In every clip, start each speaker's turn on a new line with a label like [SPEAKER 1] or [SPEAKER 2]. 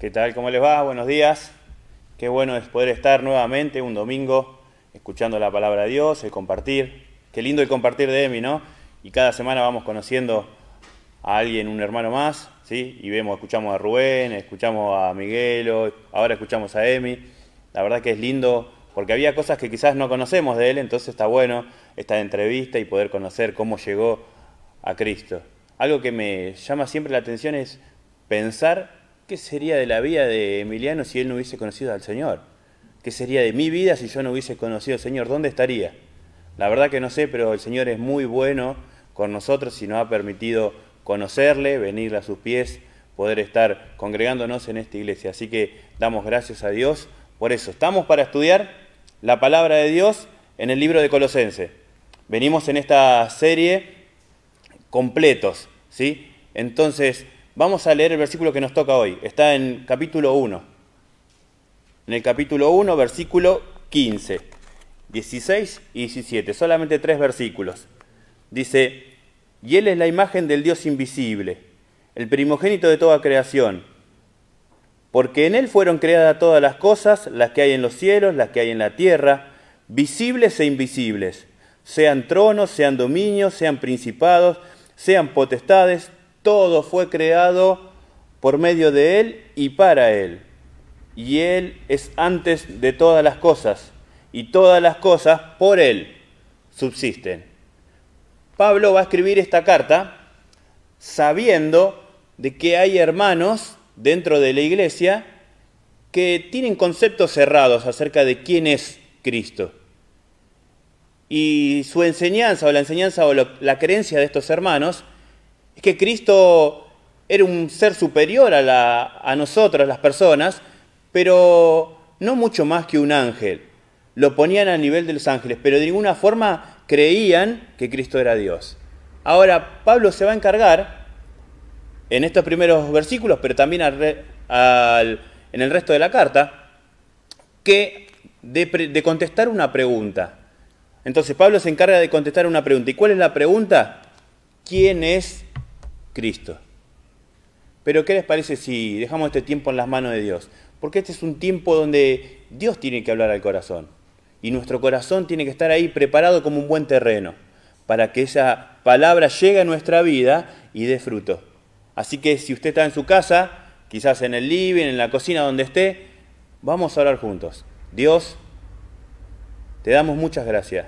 [SPEAKER 1] ¿Qué tal? ¿Cómo les va? Buenos días. Qué bueno es poder estar nuevamente un domingo escuchando la palabra de Dios, el compartir. Qué lindo el compartir de Emi, ¿no? Y cada semana vamos conociendo a alguien, un hermano más, ¿sí? Y vemos, escuchamos a Rubén, escuchamos a Miguelo, ahora escuchamos a Emi. La verdad que es lindo porque había cosas que quizás no conocemos de él, entonces está bueno esta entrevista y poder conocer cómo llegó a Cristo. Algo que me llama siempre la atención es pensar ¿Qué sería de la vida de Emiliano si él no hubiese conocido al Señor? ¿Qué sería de mi vida si yo no hubiese conocido al Señor? ¿Dónde estaría? La verdad que no sé, pero el Señor es muy bueno con nosotros y nos ha permitido conocerle, venir a sus pies, poder estar congregándonos en esta iglesia. Así que damos gracias a Dios por eso. Estamos para estudiar la palabra de Dios en el libro de Colosense. Venimos en esta serie completos, ¿sí? Entonces, Vamos a leer el versículo que nos toca hoy. Está en capítulo 1. En el capítulo 1, versículo 15, 16 y 17. Solamente tres versículos. Dice, y Él es la imagen del Dios invisible, el primogénito de toda creación. Porque en Él fueron creadas todas las cosas, las que hay en los cielos, las que hay en la tierra, visibles e invisibles, sean tronos, sean dominios, sean principados, sean potestades, todo fue creado por medio de Él y para Él. Y Él es antes de todas las cosas, y todas las cosas por Él subsisten. Pablo va a escribir esta carta sabiendo de que hay hermanos dentro de la iglesia que tienen conceptos cerrados acerca de quién es Cristo. Y su enseñanza o la enseñanza o la creencia de estos hermanos es que Cristo era un ser superior a, nosotros, las personas, pero no mucho más que un ángel. Lo ponían a nivel de los ángeles, pero de ninguna forma creían que Cristo era Dios. Ahora, Pablo se va a encargar, en estos primeros versículos, pero también en el resto de la carta, que de, de contestar una pregunta. Entonces, Pablo se encarga de contestar una pregunta. ¿Y cuál es la pregunta? ¿Quién es Cristo. Pero ¿qué les parece si dejamos este tiempo en las manos de Dios? Porque este es un tiempo donde Dios tiene que hablar al corazón. Y nuestro corazón tiene que estar ahí preparado como un buen terreno para que esa palabra llegue a nuestra vida y dé fruto. Así que si usted está en su casa, quizás en el living, en la cocina, donde esté, vamos a hablar juntos. Dios, te damos muchas gracias,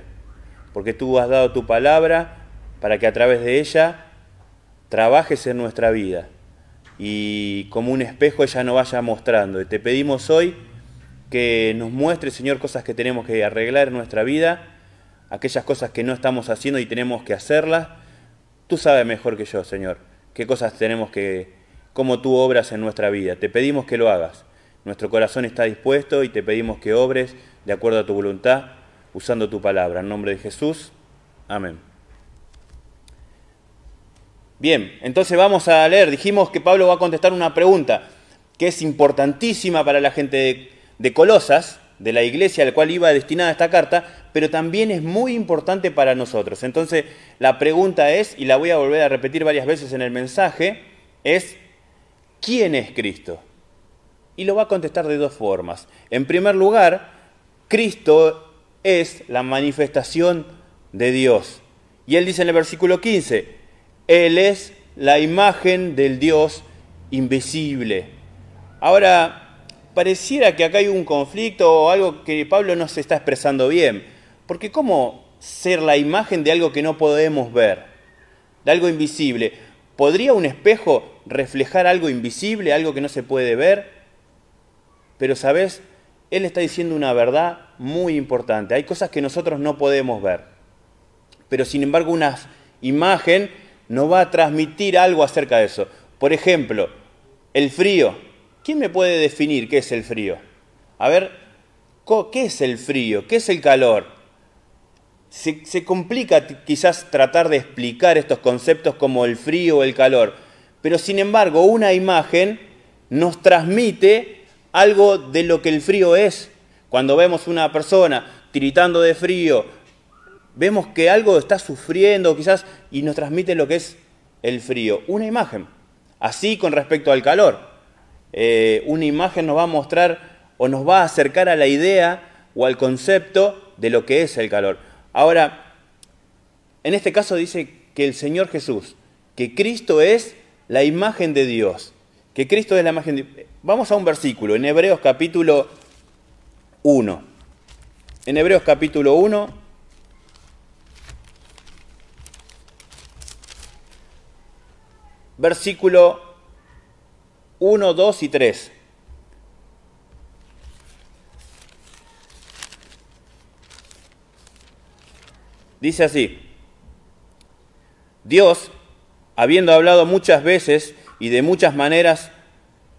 [SPEAKER 1] porque tú has dado tu palabra para que a través de ella trabajes en nuestra vida y como un espejo ella nos vaya mostrando. Te pedimos hoy que nos muestre, Señor, cosas que tenemos que arreglar en nuestra vida, aquellas cosas que no estamos haciendo y tenemos que hacerlas. Tú sabes mejor que yo, Señor, qué cosas tenemos que, cómo tú obras en nuestra vida. Te pedimos que lo hagas. Nuestro corazón está dispuesto y te pedimos que obres de acuerdo a tu voluntad, usando tu palabra. En nombre de Jesús. Amén. Bien, entonces vamos a leer. Dijimos que Pablo va a contestar una pregunta que es importantísima para la gente de, Colosas, de la iglesia al cual iba destinada esta carta, pero también es muy importante para nosotros. Entonces, la pregunta es, y la voy a volver a repetir varias veces en el mensaje, es, ¿quién es Cristo? Y lo va a contestar de dos formas. En primer lugar, Cristo es la manifestación de Dios. Y él dice en el versículo 15, él es la imagen del Dios invisible. Ahora, pareciera que acá hay un conflicto o algo que Pablo no se está expresando bien, porque ¿cómo ser la imagen de algo que no podemos ver? De algo invisible. ¿Podría un espejo reflejar algo invisible, algo que no se puede ver? Pero, ¿sabes? Él está diciendo una verdad muy importante. Hay cosas que nosotros no podemos ver. Pero, sin embargo, una imagen nos va a transmitir algo acerca de eso. Por ejemplo, el frío. ¿Quién me puede definir qué es el frío? A ver, ¿qué es el frío? ¿Qué es el calor? Se, se complica quizás tratar de explicar estos conceptos como el frío o el calor, pero sin embargo una imagen nos transmite algo de lo que el frío es. Cuando vemos una persona tiritando de frío, vemos que algo está sufriendo quizás y nos transmite lo que es el frío. Una imagen. Así con respecto al calor. Eh, una imagen nos va a mostrar o nos va a acercar a la idea o al concepto de lo que es el calor. Ahora, en este caso dice que el Señor Jesús, que Cristo es la imagen de Dios, que Cristo es la imagen Vamos a un versículo, en Hebreos capítulo 1. En Hebreos capítulo 1, versículo 1, 2 y 3. Dice así, Dios, habiendo hablado muchas veces y de muchas maneras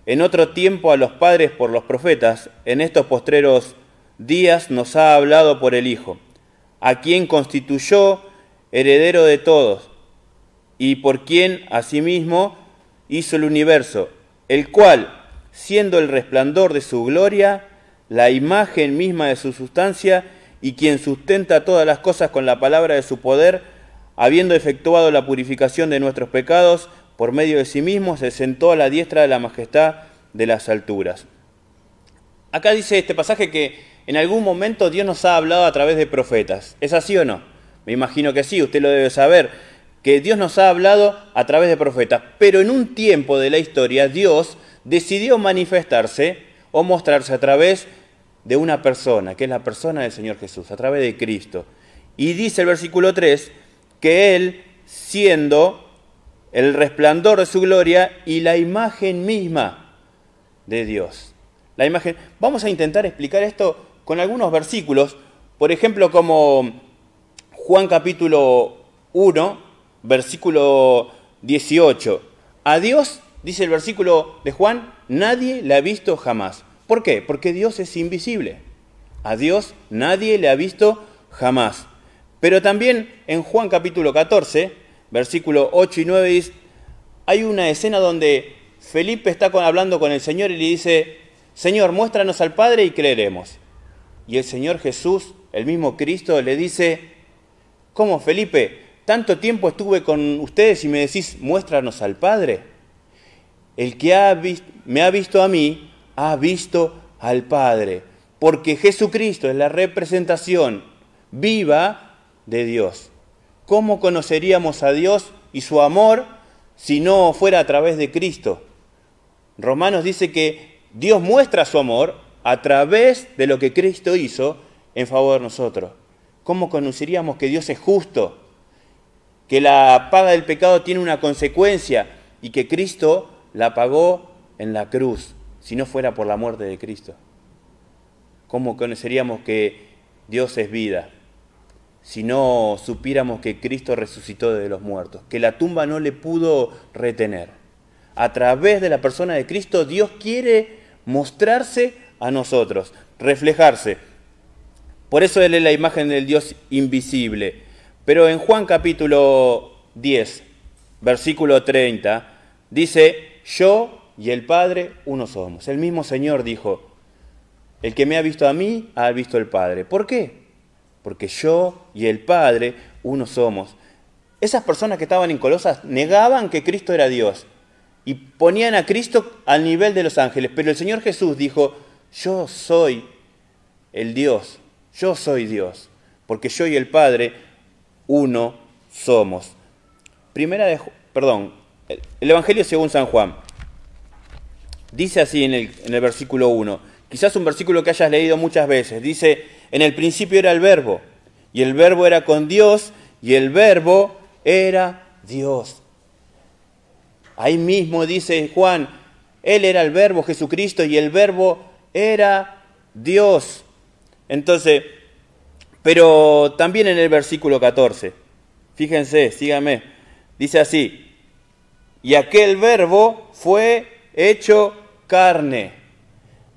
[SPEAKER 1] en otro tiempo a los padres por los profetas, en estos postreros días nos ha hablado por el Hijo, a quien constituyó heredero de todos y por quien asimismo hizo el universo, el cual, siendo el resplandor de su gloria, la imagen misma de su sustancia, y quien sustenta todas las cosas con la palabra de su poder, habiendo efectuado la purificación de nuestros pecados, por medio de sí mismo se sentó a la diestra de la majestad de las alturas. Acá dice este pasaje que en algún momento Dios nos ha hablado a través de profetas. ¿Es así o no? Me imagino que sí, usted lo debe saber que Dios nos ha hablado a través de profetas, pero en un tiempo de la historia Dios decidió manifestarse o mostrarse a través de una persona, que es la persona del Señor Jesús, a través de Cristo. Y dice el versículo 3 que Él, siendo el resplandor de su gloria y la imagen misma de Dios. La imagen. Vamos a intentar explicar esto con algunos versículos, por ejemplo, como Juan capítulo 1, versículo 18. A Dios, dice el versículo de Juan, nadie le ha visto jamás. ¿Por qué? Porque Dios es invisible. A Dios nadie le ha visto jamás. Pero también en Juan capítulo 14, versículo 8 y 9 hay una escena donde Felipe está hablando con el Señor y le dice, Señor, muéstranos al Padre y creeremos. Y el Señor Jesús, el mismo Cristo, le dice, ¿cómo Felipe? tanto tiempo estuve con ustedes y me decís, muéstranos al Padre. El que me ha visto a mí, ha visto al Padre, porque Jesucristo es la representación viva de Dios. ¿Cómo conoceríamos a Dios y su amor si no fuera a través de Cristo? Romanos dice que Dios muestra su amor a través de lo que Cristo hizo en favor de nosotros. ¿Cómo conoceríamos que Dios es justo? que la paga del pecado tiene una consecuencia y que Cristo la pagó en la cruz, si no fuera por la muerte de Cristo. ¿Cómo conoceríamos que Dios es vida? Si no supiéramos que Cristo resucitó de los muertos, que la tumba no le pudo retener. A través de la persona de Cristo, Dios quiere mostrarse a nosotros, reflejarse. Por eso él es la imagen del Dios invisible pero en Juan capítulo 10, versículo 30, dice, yo y el Padre uno somos. El mismo Señor dijo, el que me ha visto a mí, ha visto al Padre. ¿Por qué? Porque yo y el Padre uno somos. Esas personas que estaban en Colosas negaban que Cristo era Dios y ponían a Cristo al nivel de los ángeles. Pero el Señor Jesús dijo, yo soy el Dios, yo soy Dios, porque yo y el Padre uno somos. Primera de, perdón, el Evangelio según San Juan. Dice así en el, en el versículo 1, quizás un versículo que hayas leído muchas veces, dice, en el principio era el verbo, y el verbo era con Dios, y el verbo era Dios. Ahí mismo dice Juan, Él era el verbo Jesucristo, y el verbo era Dios. Entonces, pero también en el versículo 14, fíjense, síganme, dice así, y aquel verbo fue hecho carne.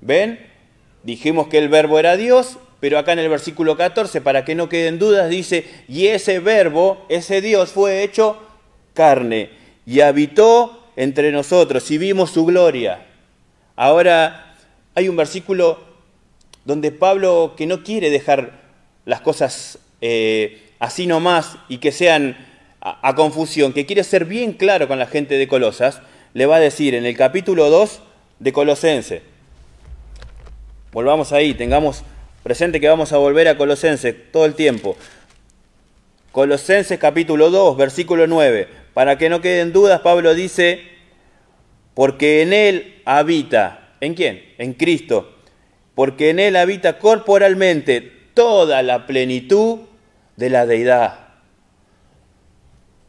[SPEAKER 1] ¿Ven? Dijimos que el verbo era Dios, pero acá en el versículo 14, para que no queden dudas, dice, y ese verbo, ese Dios fue hecho carne y habitó entre nosotros y vimos su gloria. Ahora hay un versículo donde Pablo que no quiere dejar las cosas eh, así nomás y que sean a, confusión, que quiere ser bien claro con la gente de Colosas, le va a decir en el capítulo 2 de Colosense. Volvamos ahí, tengamos presente que vamos a volver a Colosense todo el tiempo. Colosenses capítulo 2, versículo 9. Para que no queden dudas, Pablo dice, porque en él habita, ¿en quién? En Cristo. Porque en él habita corporalmente toda la plenitud de la deidad.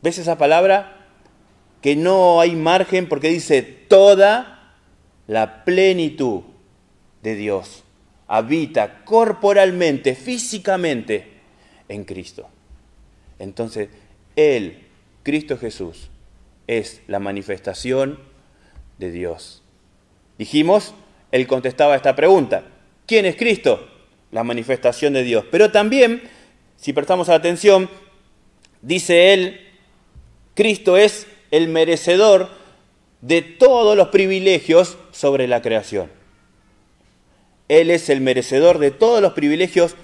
[SPEAKER 1] ¿Ves esa palabra? Que no hay margen porque dice toda la plenitud de Dios habita corporalmente, físicamente en Cristo. Entonces, Él, Cristo Jesús, es la manifestación de Dios. Dijimos, Él contestaba esta pregunta, ¿quién es Cristo? la manifestación de Dios. Pero también, si prestamos atención, dice él, Cristo es el merecedor de todos los privilegios sobre la creación. Él es el merecedor de todos los privilegios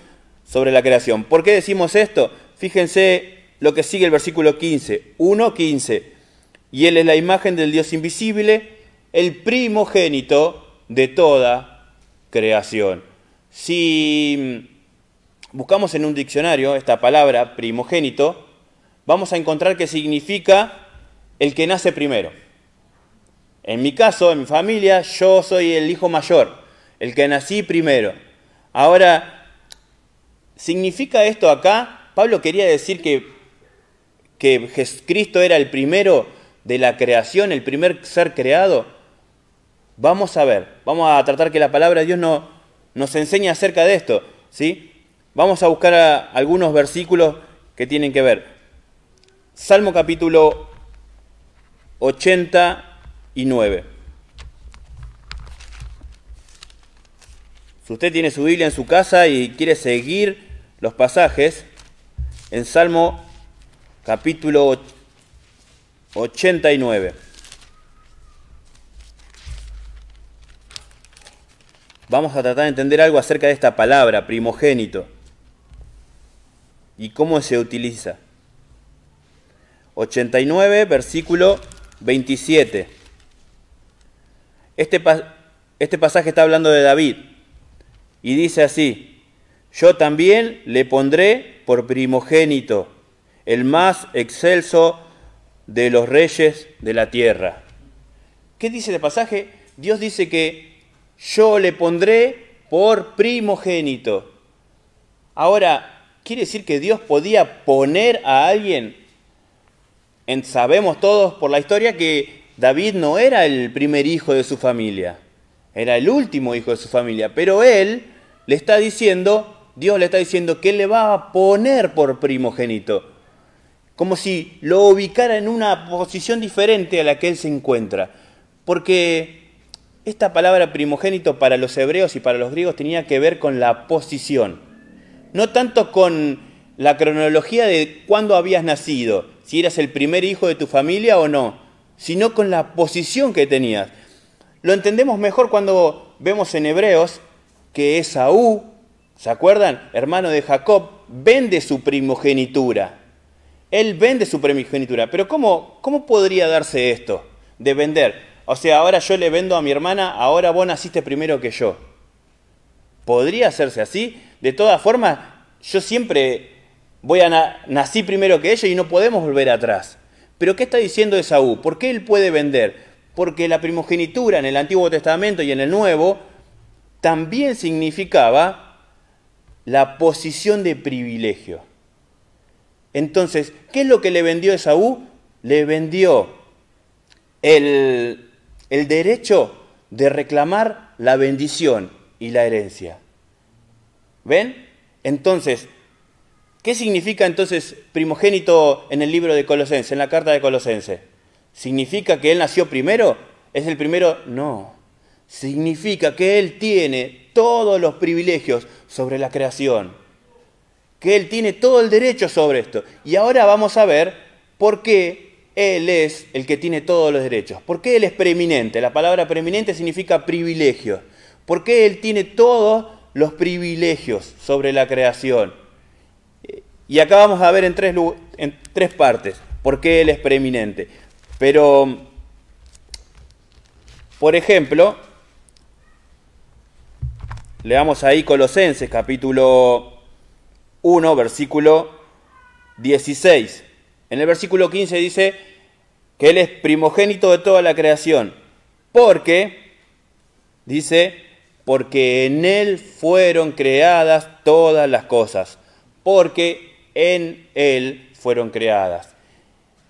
[SPEAKER 1] sobre la creación. ¿Por qué decimos esto? Fíjense lo que sigue el versículo 15, 1-15, Y Él es la imagen del Dios invisible, el primogénito de toda creación. Si buscamos en un diccionario esta palabra, primogénito, vamos a encontrar que significa el que nace primero. En mi caso, en mi familia, yo soy el hijo mayor, el que nací primero. Ahora, ¿significa esto acá? Pablo quería decir que, que Cristo era el primero de la creación, el primer ser creado. Vamos a ver, vamos a tratar que la palabra de Dios no, nos enseña acerca de esto. ¿sí? Vamos a buscar algunos versículos que tienen que ver. Salmo capítulo 89. Si usted tiene su Biblia en su casa y quiere seguir los pasajes, en Salmo capítulo 89. vamos a tratar de entender algo acerca de esta palabra, primogénito, y cómo se utiliza. 89, versículo 27. Este, este pasaje está hablando de David y dice así, yo también le pondré por primogénito, el más excelso de los reyes de la tierra. ¿Qué dice el este pasaje? Dios dice que yo le pondré por primogénito. Ahora, ¿quiere decir que Dios podía poner a alguien? En, sabemos todos por la historia que David no era el primer hijo de su familia, era el último hijo de su familia, pero él le está diciendo, Dios le está diciendo que él le va a poner por primogénito, como si lo ubicara en una posición diferente a la que él se encuentra, porque esta palabra primogénito para los hebreos y para los griegos tenía que ver con la posición, no tanto con la cronología de cuándo habías nacido, si eras el primer hijo de tu familia o no, sino con la posición que tenías. Lo entendemos mejor cuando vemos en Hebreos que Esaú, ¿se acuerdan? Hermano de Jacob, vende su primogenitura. Él vende su primogenitura. Pero ¿cómo, cómo podría darse esto de vender? O sea, ahora yo le vendo a mi hermana, ahora vos naciste primero que yo. Podría hacerse así. De todas formas, yo siempre voy a nací primero que ella y no podemos volver atrás. Pero ¿qué está diciendo Esaú? ¿Por qué él puede vender? Porque la primogenitura en el Antiguo Testamento y en el Nuevo también significaba la posición de privilegio. Entonces, ¿qué es lo que le vendió Esaú? Le vendió el el derecho de reclamar la bendición y la herencia. ¿Ven? Entonces, ¿qué significa entonces primogénito en el libro de Colosense, en la carta de Colosense? ¿Significa que él nació primero? ¿Es el primero? No. Significa que él tiene todos los privilegios sobre la creación. Que él tiene todo el derecho sobre esto. Y ahora vamos a ver por qué él es el que tiene todos los derechos. ¿Por qué Él es preeminente? La palabra preeminente significa privilegio. ¿Por qué Él tiene todos los privilegios sobre la creación? Y acá vamos a ver en tres, en tres partes por qué Él es preeminente. Pero, por ejemplo, leamos ahí Colosenses capítulo 1, versículo 16. En el versículo 15 dice, que Él es primogénito de toda la creación, porque, dice, porque en Él fueron creadas todas las cosas, porque en Él fueron creadas.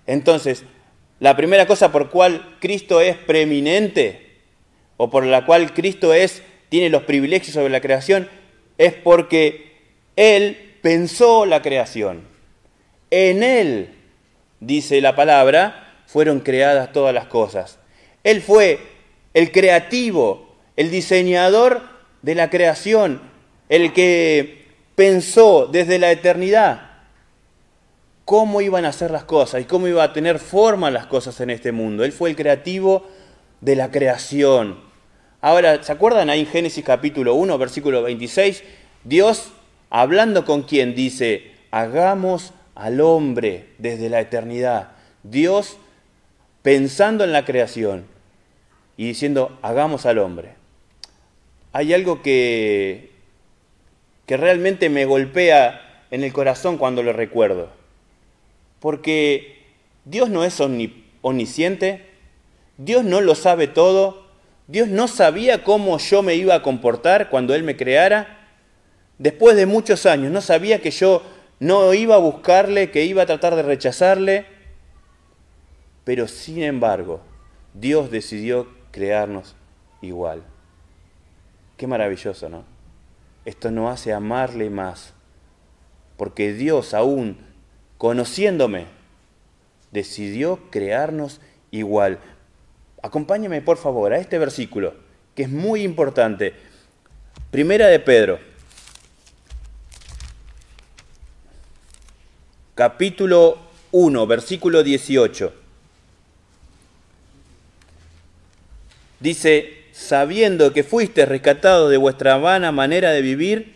[SPEAKER 1] Entonces, la primera cosa por cual Cristo es preeminente, o por la cual Cristo es, tiene los privilegios sobre la creación, es porque Él pensó la creación. En Él, dice la palabra, fueron creadas todas las cosas. Él fue el creativo, el diseñador de la creación, el que pensó desde la eternidad cómo iban a ser las cosas y cómo iba a tener forma las cosas en este mundo. Él fue el creativo de la creación. Ahora, ¿se acuerdan ahí en Génesis capítulo 1, versículo 26? Dios, hablando con quien, dice, hagamos al hombre desde la eternidad. Dios pensando en la creación y diciendo, hagamos al hombre. Hay algo que, que realmente me golpea en el corazón cuando lo recuerdo. Porque Dios no es omnisciente, Dios no lo sabe todo, Dios no sabía cómo yo me iba a comportar cuando Él me creara. Después de muchos años, no sabía que yo no iba a buscarle, que iba a tratar de rechazarle, pero sin embargo, Dios decidió crearnos igual. Qué maravilloso, ¿no? Esto nos hace amarle más, porque Dios aún, conociéndome, decidió crearnos igual. Acompáñeme, por favor, a este versículo, que es muy importante. Primera de Pedro, capítulo 1, versículo 18. Dice, sabiendo que fuiste rescatado de vuestra vana manera de vivir,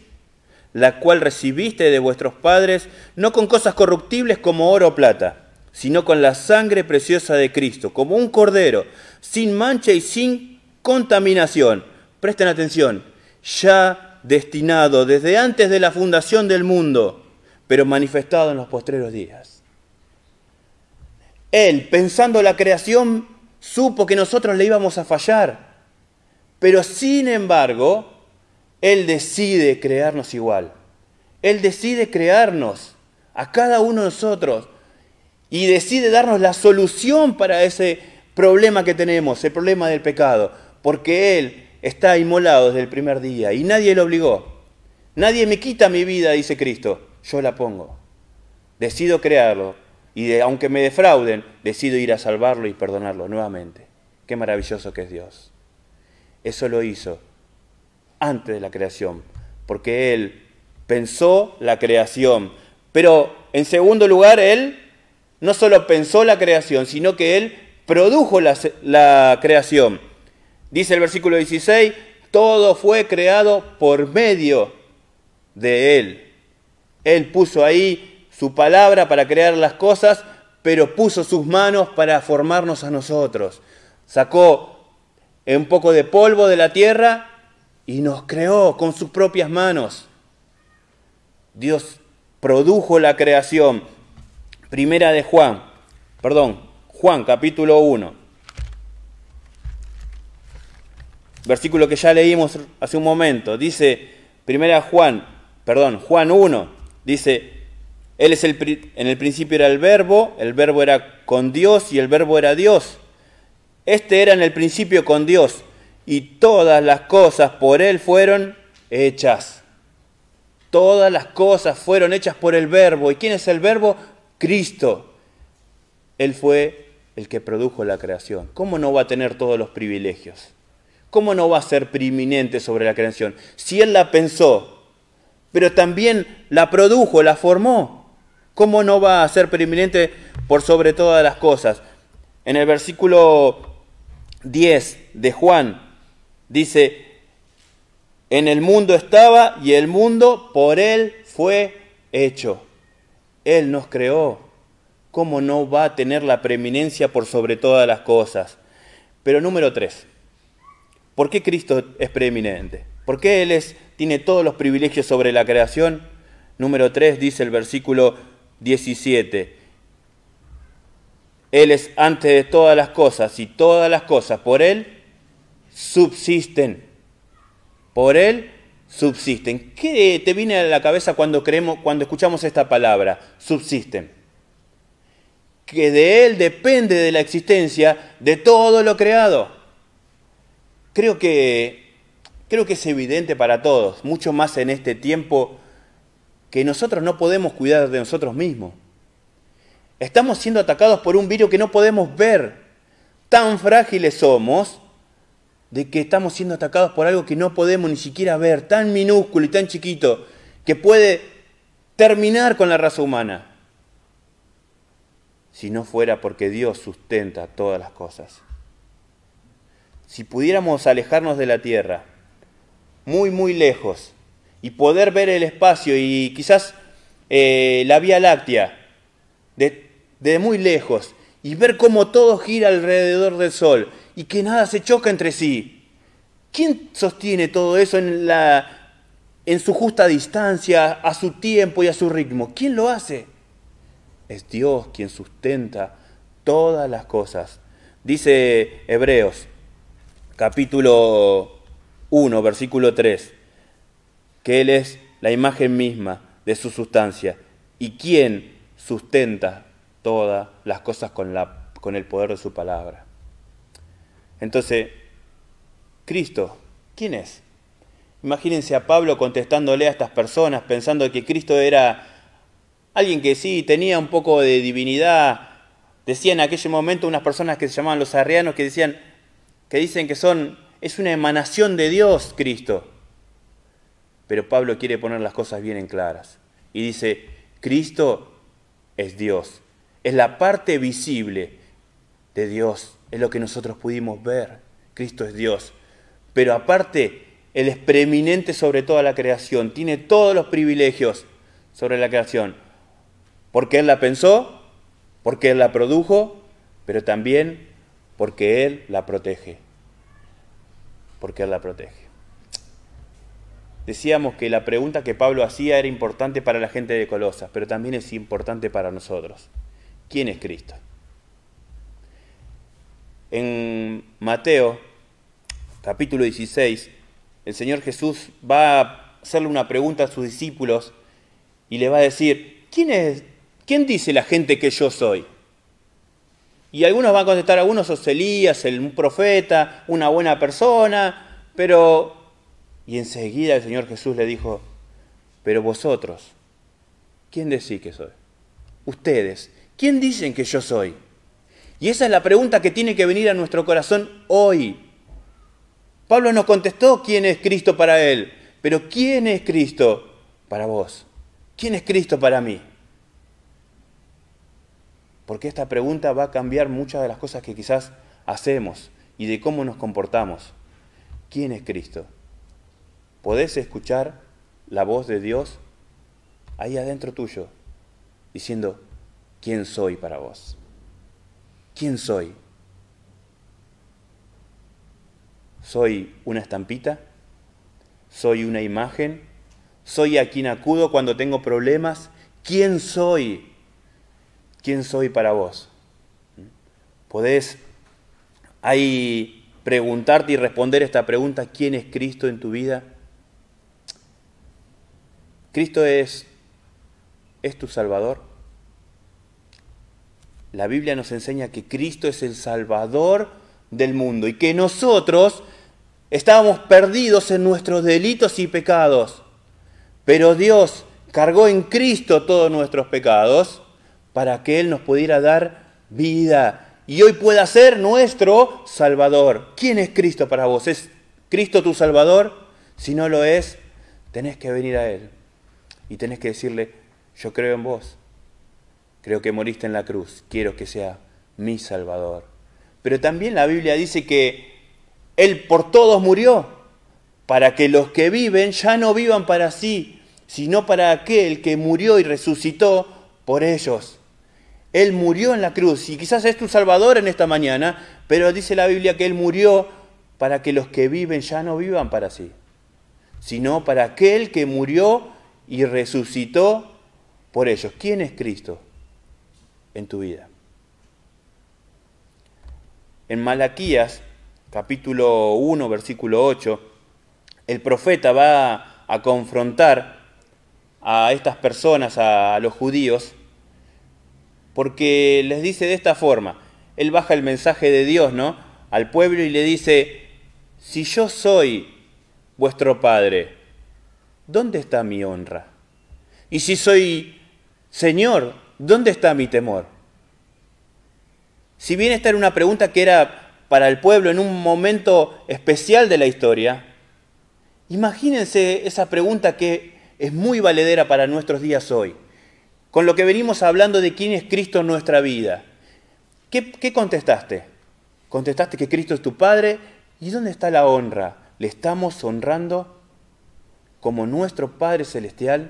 [SPEAKER 1] la cual recibiste de vuestros padres, no con cosas corruptibles como oro o plata, sino con la sangre preciosa de Cristo, como un cordero, sin mancha y sin contaminación. Presten atención, ya destinado desde antes de la fundación del mundo, pero manifestado en los postreros días. Él, pensando la creación Supo que nosotros le íbamos a fallar. Pero sin embargo, Él decide crearnos igual. Él decide crearnos a cada uno de nosotros y decide darnos la solución para ese problema que tenemos, el problema del pecado, porque Él está inmolado desde el primer día y nadie lo obligó. Nadie me quita mi vida, dice Cristo, yo la pongo. Decido crearlo y aunque me defrauden, decido ir a salvarlo y perdonarlo nuevamente. Qué maravilloso que es Dios. Eso lo hizo antes de la creación, porque Él pensó la creación. Pero en segundo lugar, Él no solo pensó la creación, sino que Él produjo la, la creación. Dice el versículo 16, todo fue creado por medio de Él. Él puso ahí su palabra para crear las cosas, pero puso sus manos para formarnos a nosotros. Sacó un poco de polvo de la tierra y nos creó con sus propias manos. Dios produjo la creación. Primera de Juan, perdón, Juan capítulo 1. Versículo que ya leímos hace un momento. Dice, primera Juan, perdón, Juan 1, dice, él es el, en el principio era el verbo, el verbo era con Dios y el verbo era Dios. Este era en el principio con Dios y todas las cosas por Él fueron hechas. Todas las cosas fueron hechas por el verbo. ¿Y quién es el verbo? Cristo. Él fue el que produjo la creación. ¿Cómo no va a tener todos los privilegios? ¿Cómo no va a ser preeminente sobre la creación? Si Él la pensó, pero también la produjo, la formó. ¿Cómo no va a ser preeminente por sobre todas las cosas? En el versículo 10 de Juan dice, en el mundo estaba y el mundo por él fue hecho. Él nos creó. ¿Cómo no va a tener la preeminencia por sobre todas las cosas? Pero número 3. ¿Por qué Cristo es preeminente? ¿Por qué Él es, tiene todos los privilegios sobre la creación? Número 3 dice el versículo 17. Él es antes de todas las cosas y todas las cosas por Él subsisten. Por Él subsisten. ¿Qué te viene a la cabeza cuando, creemos, cuando escuchamos esta palabra? Subsisten. Que de Él depende de la existencia de todo lo creado. Creo que, creo que es evidente para todos, mucho más en este tiempo que nosotros no podemos cuidar de nosotros mismos. Estamos siendo atacados por un virus que no podemos ver. Tan frágiles somos de que estamos siendo atacados por algo que no podemos ni siquiera ver, tan minúsculo y tan chiquito, que puede terminar con la raza humana. Si no fuera porque Dios sustenta todas las cosas. Si pudiéramos alejarnos de la tierra, muy, muy lejos, y poder ver el espacio y quizás eh, la Vía Láctea de, muy lejos y ver cómo todo gira alrededor del Sol y que nada se choca entre sí. ¿Quién sostiene todo eso en, la, en su justa distancia, a su tiempo y a su ritmo? ¿Quién lo hace? Es Dios quien sustenta todas las cosas. Dice Hebreos capítulo 1, versículo 3 que Él es la imagen misma de su sustancia y quien sustenta todas las cosas con, la, con el poder de su palabra. Entonces, Cristo, ¿quién es? Imagínense a Pablo contestándole a estas personas, pensando que Cristo era alguien que sí tenía un poco de divinidad. Decían en aquel momento unas personas que se llamaban los arrianos que decían que dicen que son es una emanación de Dios Cristo. Pero Pablo quiere poner las cosas bien en claras. Y dice, Cristo es Dios. Es la parte visible de Dios. Es lo que nosotros pudimos ver. Cristo es Dios. Pero aparte, Él es preeminente sobre toda la creación. Tiene todos los privilegios sobre la creación. Porque Él la pensó, porque Él la produjo, pero también porque Él la protege. Porque Él la protege. Decíamos que la pregunta que Pablo hacía era importante para la gente de Colosas, pero también es importante para nosotros. ¿Quién es Cristo? En Mateo, capítulo 16, el Señor Jesús va a hacerle una pregunta a sus discípulos y le va a decir, ¿quién, es, dice la gente que yo soy? Y algunos van a contestar, algunos sos Elías, el profeta, una buena persona, pero y enseguida el Señor Jesús le dijo, pero vosotros, ¿quién decís que soy? Ustedes, ¿quién dicen que yo soy? Y esa es la pregunta que tiene que venir a nuestro corazón hoy. Pablo nos contestó quién es Cristo para él, pero ¿quién es Cristo para vos? ¿Quién es Cristo para mí? Porque esta pregunta va a cambiar muchas de las cosas que quizás hacemos y de cómo nos comportamos. ¿Quién es Cristo? podés escuchar la voz de Dios ahí adentro tuyo, diciendo, ¿quién soy para vos? ¿Quién soy? ¿Soy una estampita? ¿Soy una imagen? ¿Soy a quien acudo cuando tengo problemas? ¿Quién soy? ¿Quién soy para vos? Podés ahí preguntarte y responder esta pregunta, ¿quién es Cristo en tu vida? Cristo es, es tu Salvador. La Biblia nos enseña que Cristo es el Salvador del mundo y que nosotros estábamos perdidos en nuestros delitos y pecados, pero Dios cargó en Cristo todos nuestros pecados para que Él nos pudiera dar vida y hoy pueda ser nuestro Salvador. ¿Quién es Cristo para vos? ¿Es Cristo tu Salvador? Si no lo es, tenés que venir a Él y tenés que decirle, yo creo en vos, creo que moriste en la cruz, quiero que sea mi Salvador. Pero también la Biblia dice que Él por todos murió, para que los que viven ya no vivan para sí, sino para aquel que murió y resucitó por ellos. Él murió en la cruz y quizás es tu Salvador en esta mañana, pero dice la Biblia que Él murió para que los que viven ya no vivan para sí, sino para aquel que murió y resucitó por ellos. ¿Quién es Cristo en tu vida? En Malaquías, capítulo 1, versículo 8, el profeta va a confrontar a estas personas, a los judíos, porque les dice de esta forma, él baja el mensaje de Dios, ¿no? Al pueblo y le dice, si yo soy vuestro Padre, ¿dónde está mi honra? Y si soy Señor, ¿dónde está mi temor? Si bien esta era una pregunta que era para el pueblo en un momento especial de la historia, imagínense esa pregunta que es muy valedera para nuestros días hoy, con lo que venimos hablando de quién es Cristo en nuestra vida. ¿Qué, qué contestaste? Contestaste que Cristo es tu Padre y ¿dónde está la honra? ¿Le estamos honrando? como nuestro Padre Celestial?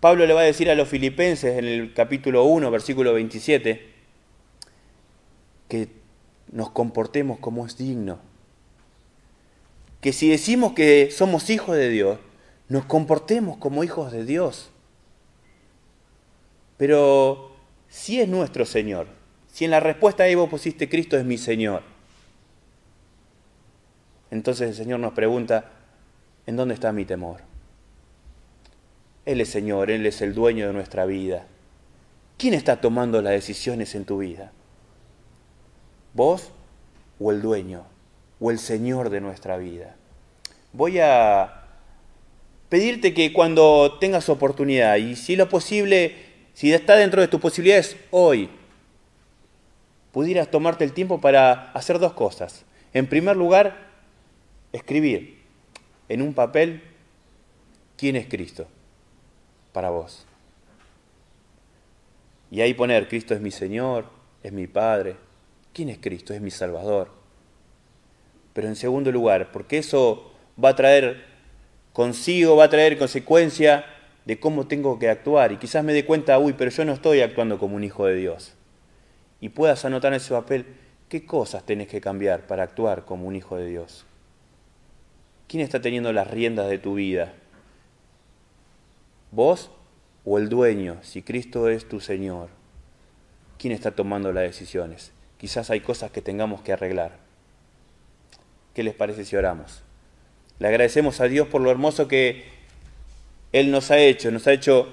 [SPEAKER 1] Pablo le va a decir a los filipenses en el capítulo 1, versículo 27, que nos comportemos como es digno. Que si decimos que somos hijos de Dios, nos comportemos como hijos de Dios. Pero si es nuestro Señor, si en la respuesta ahí vos pusiste Cristo es mi Señor, entonces el Señor nos pregunta, ¿en dónde está mi temor? Él es Señor, Él es el dueño de nuestra vida. ¿Quién está tomando las decisiones en tu vida? ¿Vos o el dueño o el Señor de nuestra vida? Voy a pedirte que cuando tengas oportunidad y si lo posible, si está dentro de tus posibilidades hoy, pudieras tomarte el tiempo para hacer dos cosas. En primer lugar, escribir en un papel quién es Cristo para vos. Y ahí poner, Cristo es mi Señor, es mi Padre. ¿Quién es Cristo? Es mi Salvador. Pero en segundo lugar, porque eso va a traer consigo, va a traer consecuencia de cómo tengo que actuar. Y quizás me dé cuenta, uy, pero yo no estoy actuando como un hijo de Dios. Y puedas anotar en ese papel qué cosas tenés que cambiar para actuar como un hijo de Dios. ¿Quién está teniendo las riendas de tu vida? ¿Vos o el dueño, si Cristo es tu Señor? ¿Quién está tomando las decisiones? Quizás hay cosas que tengamos que arreglar. ¿Qué les parece si oramos? Le agradecemos a Dios por lo hermoso que Él nos ha hecho, nos ha hecho,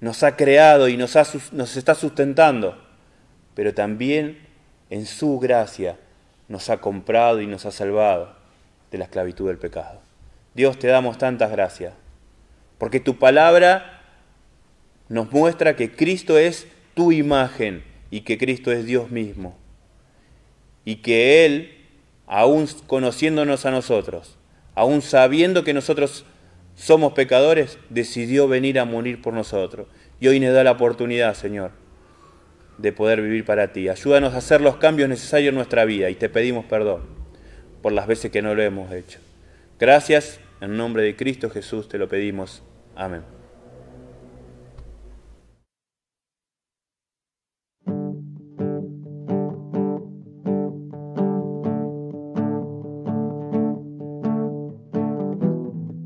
[SPEAKER 1] nos ha creado y nos, nos está sustentando, pero también en su gracia nos ha comprado y nos ha salvado de la esclavitud del pecado. Dios te damos tantas gracias, porque tu palabra nos muestra que Cristo es tu imagen y que Cristo es Dios mismo, y que Él, aún conociéndonos a nosotros, aún sabiendo que nosotros somos pecadores, decidió venir a morir por nosotros. Y hoy nos da la oportunidad, Señor, de poder vivir para ti. Ayúdanos a hacer los cambios necesarios en nuestra vida y te pedimos perdón por las veces que no lo hemos hecho. Gracias, en nombre de Cristo Jesús te lo pedimos. Amén.